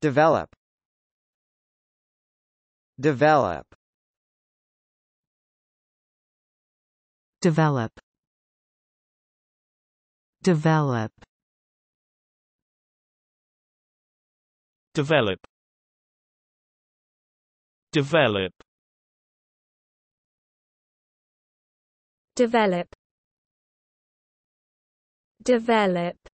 Develop Develop Develop Develop Develop Develop Develop Develop